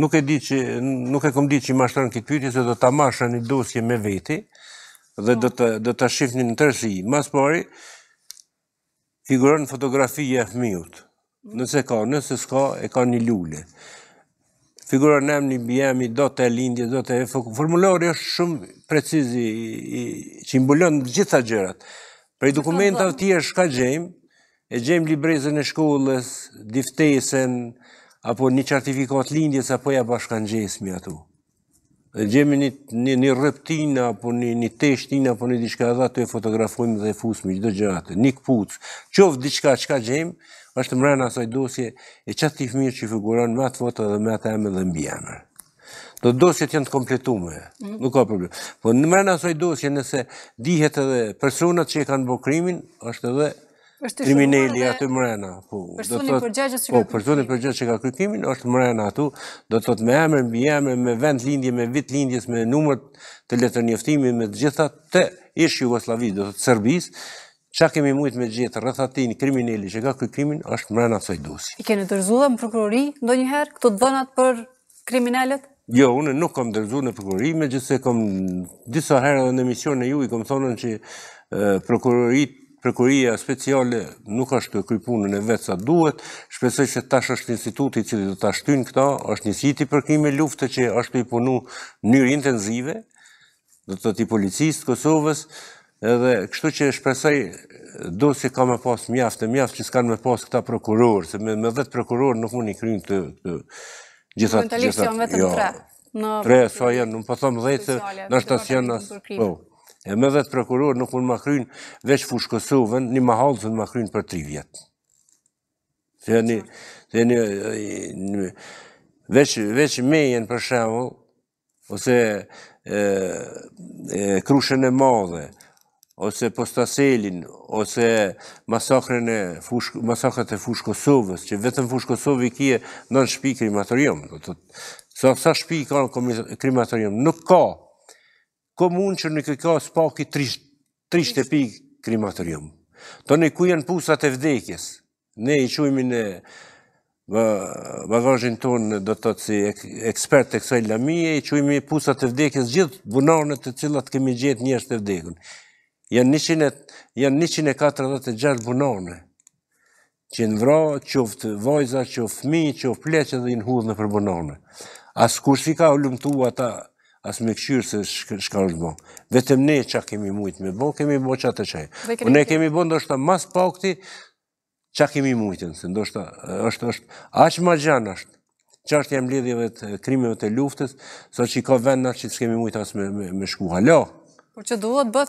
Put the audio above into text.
Nuk e di që, nuk e kom di që i mashtërën këtë pytje, se do të amasha një dosje me veti, dhe do të shifë një në tërësi. Mas pari, figurën fotografia e fëmijës. Nëse ka, nëse s'ka, e ka një lule. Figurën e më një bëjemi, do të e lindje, do të e fokë. Formulori është shumë precizi, që i mbulën në gjitha gjërat. Prej dokumentat të është ka gjemë, e gjemë librezën e shkollës, diftesën, apo një certifikat lindjes, apo ja bashkan gjesmi ato. Dhe gjemi një rëptina, apo një teshtina, apo një diqka dhe të e fotografojmë dhe e fusmi, dhe gjatë, një këpuc, qovë diqka, qka gjemë, është mrena asaj dosje e qatë të fëmirë që figuron me atë foto dhe me atë eme dhe mbjene. Do dosjet janë të kompletume, mhm. nuk ka problem. Po në mrena asaj dosje nëse dihet edhe personat që i kanë bërë krimin, është edhe Kriminelli aty mrena. Po, personin po, përgjës që ka krykimin, është mrena aty, do të thot me emër, me emër, me vend lindje, me vit lindjes, me numër të letër njëftimi, me gjitha të ishë Jugoslavis, do të të Serbis, qa kemi mujtë me gjithë rëthatin kriminelli që ka krykimin, është mrena të sajdusi. I kene dërzullëm në do njëherë, këto të dënat për kriminellet? Jo, unë nuk kom dërzu në prokurori, me gjithse kom disa herë dhe në emision ju i kom thonën që përkurorit prekuria speciale nuk është të krypunën e vetë sa duhet, shpesoj që tash është instituti që të tashtyn këta, është një siti për krime luftë që është të i punu njërë intenzive, dhe të të i policistë Kosovës, edhe kështu që shpesoj do si ka me pas mjaftë, mjaftë që s'kanë me pas këta prokurorë, se me, vetë dhëtë prokurorë nuk mund i krymë të, të gjitha Në të lishtë janë vetëm jo. tre. Tre, sa janë, nuk pëthëm dhejtë, nështë asë janë asë... E me vetë prokuror nuk mund më krynë veç fushë Kosovën, një mahalë të më krynë për tri vjetë. Se e një veç mejen për shemë, ose krushën e madhe, ose postaselin, ose masakrët e fushë Kosovës, që vetëm fushë Kosovë i kje në në shpi krimatorium. Sa shpi i ka në krimatorium? Nuk ka ko mund që në këkjo spaki e shtepi krimatorium. Të në ku janë pusat e vdekjes, ne i qujmi në bagajin tonë do të të si ekspert të kësaj lamije, i qujmi pusat e vdekjes gjithë bunarënët të cilat kemi gjithë njështë e vdekën. Janë 146 bunarënë që në vra, qoftë vojza, qoftë mi, qoftë pleqë dhe në hudhë në përbunarënë. Asë kush si ka u lumtu ata asë me këshyrë se shka është bo. Vetëm ne që kemi mujtë me bo, kemi bo që atë qaj. Po ne kemi bo ndoshta mas pa o këti, që kemi mujtën, se ndoshta është, është, aqë ma gjanë është, që është jam lidhjeve të krimeve të luftës, sa që i ka vend në që të kemi mujtë asë me shku halo. Por që duhet bëtë